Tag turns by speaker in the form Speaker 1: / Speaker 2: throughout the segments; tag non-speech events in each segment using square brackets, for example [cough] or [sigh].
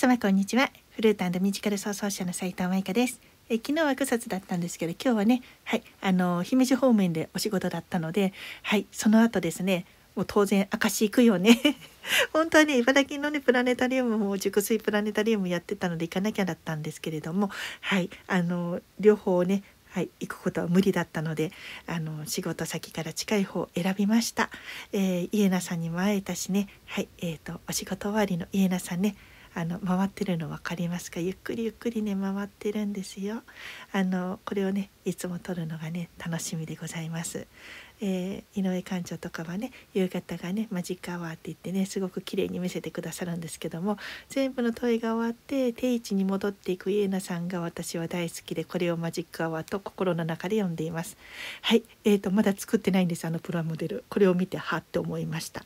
Speaker 1: 様こんにちはフルートミュージカル創奏者の斉藤舞香ですえ昨日は草津だったんですけど今日はねはいあの姫路方面でお仕事だったのではいその後ですねもう当然明石行くよね [laughs] 本当はね茨城のねプラネタリウムも熟睡プラネタリウムやってたので行かなきゃだったんですけれどもはいあの両方ねはい、行くことは無理だったのであの仕事先から近い方を選びました、えー、イエナさんにも会えたしねはいえーとお仕事終わりのイエナさんねあの回ってるの分かりますかゆっくりゆっくりね回ってるんですよあのこれをねいつも撮るのがね楽しみでございますえー、井上館長とかはね夕方がねマジックアワーって言ってねすごく綺麗に見せてくださるんですけども全部の問いが終わって定位置に戻っていくイエナさんが私は大好きでこれをマジックアワーと心の中で呼んでいます。はい、えーと、まだ作ってないんですあのプラモデルこれを見てはって思いました、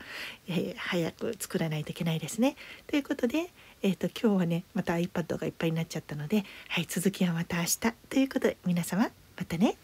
Speaker 1: えー、早く作らないといけないですね。ということで、えーと今日はねまた iPad がいっぱいになっちゃったので、はい、続きはまた明日ということで皆様またね。